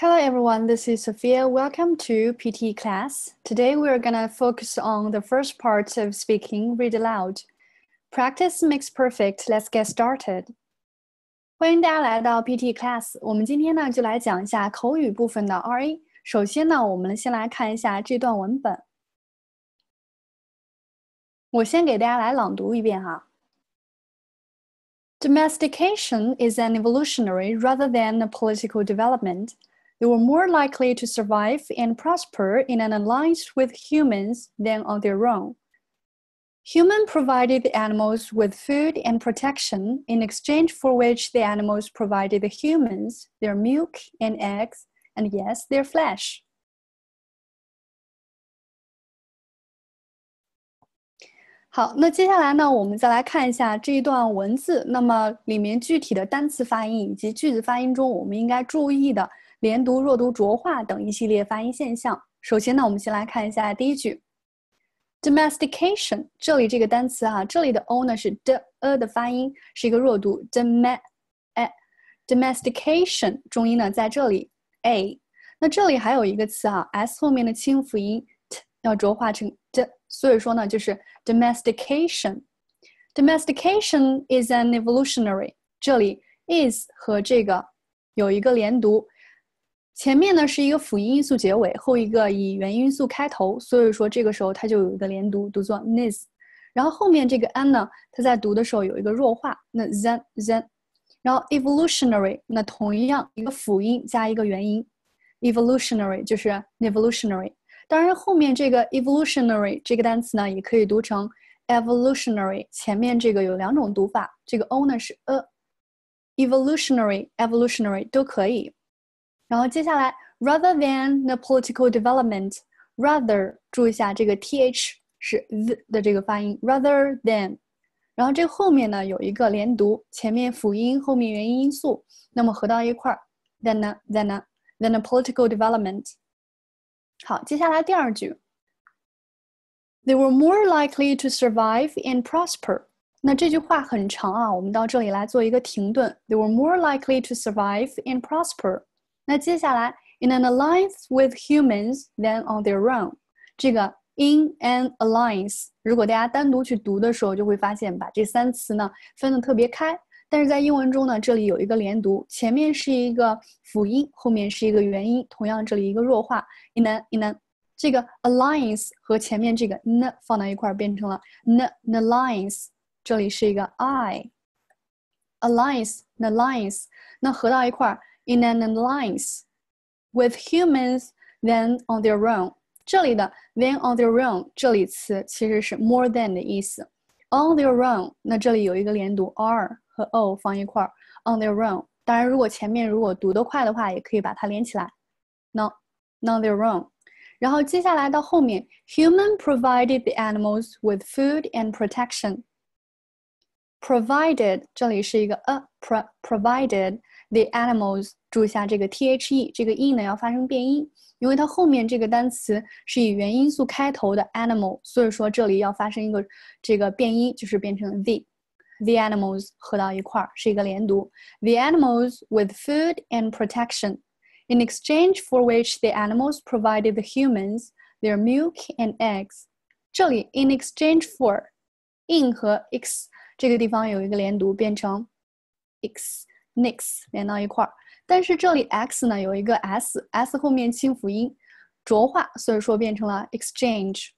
Hello everyone, this is Sophia. Welcome to PT class. Today we are gonna focus on the first part of speaking read aloud. Practice makes perfect. Let's get started. 欢迎大家来到 PT class。我们今天呢就来讲一下口语部分的 is an evolutionary rather than a political development they were more likely to survive and prosper in an alliance with humans than on their own. Human provided the animals with food and protection, in exchange for which the animals provided the humans their milk and eggs, and yes, their flesh. 连读、弱读、浊化等一系列发音现象。首先呢，我们先来看一下第一句，“domestication”。这里这个单词啊，这里的 “o” 呢是 “d”“a” 的发音是一个弱读 d o m a domestication 重音呢在这里，“a”。那这里还有一个词啊，“s” 后面的清辅音 “t” 要浊化成 “d”，所以说呢，就是 “domestication”。domestication is an evolutionary。这里 “is” 和这个有一个连读。前面呢是一个辅音音素结尾，后一个以元音音素开头，所以说这个时候它就有一个连读，读作 nis。然后后面这个 an 呢，它在读的时候有一个弱化，那 zen zen。然后 evolutionary，那同样一个辅音加一个元音，evolutionary 就是 evolutionary。当然，后面这个 evolutionary 这个单词呢，也可以读成 evolutionary。前面这个有两种读法，这个 o 呢是 a，evolutionary evolutionary 都可以。然后接下来，rather than the political development，rather 注意一下这个 th 是 th 的这个发音，rather than。然后这后面呢有一个连读，前面辅音，后面元音因素，那么合到一块儿，than a than a than the political development。好，接下来第二句，they were more likely to survive and prosper。那这句话很长啊，我们到这里来做一个停顿。They were more likely to survive and prosper。那接下来，in an alliance with humans t h e n on their own。这个 in an alliance，如果大家单独去读的时候，就会发现把这三词呢分的特别开。但是在英文中呢，这里有一个连读，前面是一个辅音，后面是一个元音。同样，这里一个弱化，in an in an。这个 alliance 和前面这个 n 放到一块儿变成了 n alliance。这里是一个 I alliance alliance，那合到一块儿。in an alliance with humans than on their own。这里的 than on their own 这里词其实是 more than 的意思。On their own，那这里有一个连读 r 和 o 放一块儿，on their own。当然，如果前面如果读得快的话，也可以把它连起来。No, on their own。然后接下来到后面，human provided the animals with food and protection。provided 这里是一个 a pro provided the animals 注意一下这个 t h e 这个 e 呢要发生变音，因为它后面这个单词是以元音素开头的 animal，所以说这里要发生一个这个变音，就是变成 the。The animals 合到一块儿是一个连读。The animals with food and protection, in exchange for which the animals provided the humans their milk and eggs。这里 in exchange for，in 和 ex 这个地方有一个连读，变成 ex。nicks 连到一块儿，但是这里 x 呢有一个 s，s 后面清辅音浊化，所以说变成了 exchange。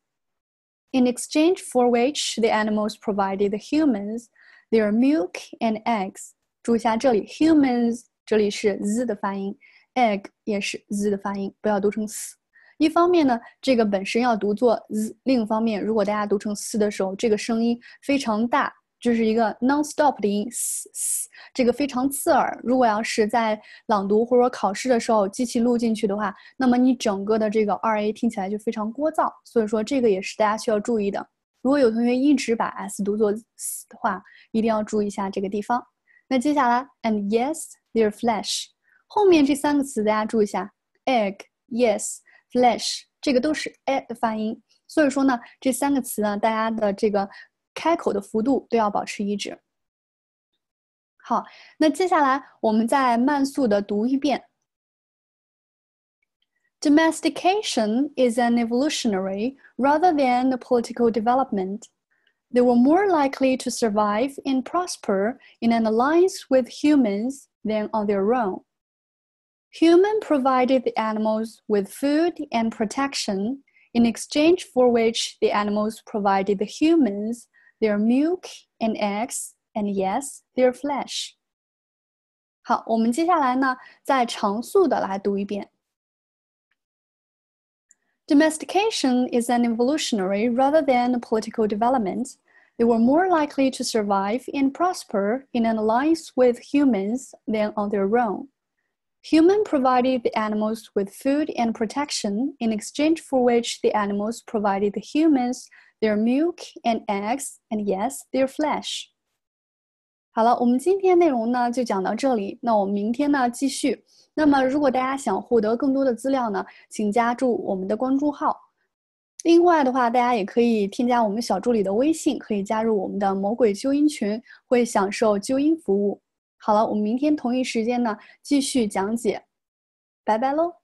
In exchange for which the animals provided humans their milk and eggs。注意下这里 humans 这里是 z 的发音，egg 也是 z 的发音，不要读成 s。一方面呢，这个本身要读作 z；另一方面，如果大家读成 s 的时候，这个声音非常大。就是一个 nonstop 的音，嘶嘶，这个非常刺耳。如果要是在朗读或者说考试的时候，机器录进去的话，那么你整个的这个二 a 听起来就非常聒噪。所以说，这个也是大家需要注意的。如果有同学一直把 s 读作嘶的话，一定要注意一下这个地方。那接下来，and yes, their flesh，后面这三个词大家注意一下，egg, yes, flesh，这个都是 a 的发音。所以说呢，这三个词呢，大家的这个。开口的幅度都要保持一致。好，那接下来我们再慢速的读一遍。Domestication is an evolutionary rather than a political development. They were more likely to survive and prosper in an alliance with humans than on their own. Human provided the animals with food and protection, in exchange for which the animals provided the humans their milk and eggs and yes, their flesh. 好，我们接下来呢，再长速的来读一遍。Domestication is an evolutionary rather than a political development. They were more likely to survive and prosper in an alliance with humans than on their own. Human provided the animals with food and protection, in exchange for which the animals provided the humans their milk and eggs, and yes, their flesh. 好了，我们今天内容呢就讲到这里，那我们明天呢继续。那么，如果大家想获得更多的资料呢，请加注我们的关注号。另外的话，大家也可以添加我们小助理的微信，可以加入我们的魔鬼纠音群，会享受纠音服务。好了，我们明天同一时间呢继续讲解，拜拜喽。